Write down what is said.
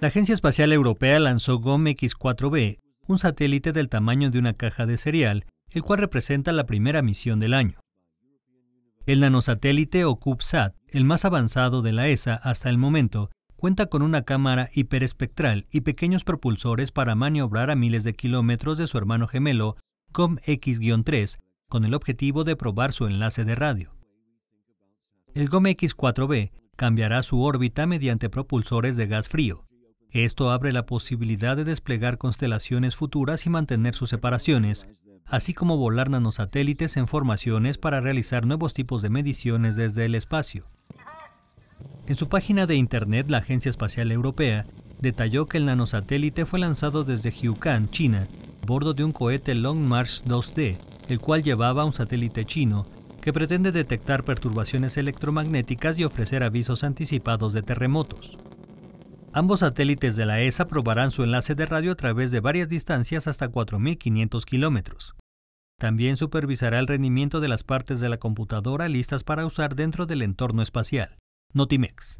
La Agencia Espacial Europea lanzó GOM-X4B, un satélite del tamaño de una caja de cereal, el cual representa la primera misión del año. El nanosatélite o CubeSat, el más avanzado de la ESA hasta el momento, cuenta con una cámara hiperespectral y pequeños propulsores para maniobrar a miles de kilómetros de su hermano gemelo, GOM-X-3, con el objetivo de probar su enlace de radio. El GOM-X4B cambiará su órbita mediante propulsores de gas frío, esto abre la posibilidad de desplegar constelaciones futuras y mantener sus separaciones, así como volar nanosatélites en formaciones para realizar nuevos tipos de mediciones desde el espacio. En su página de internet, la Agencia Espacial Europea detalló que el nanosatélite fue lanzado desde Hyukan, China, a bordo de un cohete Long March 2D, el cual llevaba un satélite chino que pretende detectar perturbaciones electromagnéticas y ofrecer avisos anticipados de terremotos. Ambos satélites de la ESA probarán su enlace de radio a través de varias distancias hasta 4.500 kilómetros. También supervisará el rendimiento de las partes de la computadora listas para usar dentro del entorno espacial. Notimex.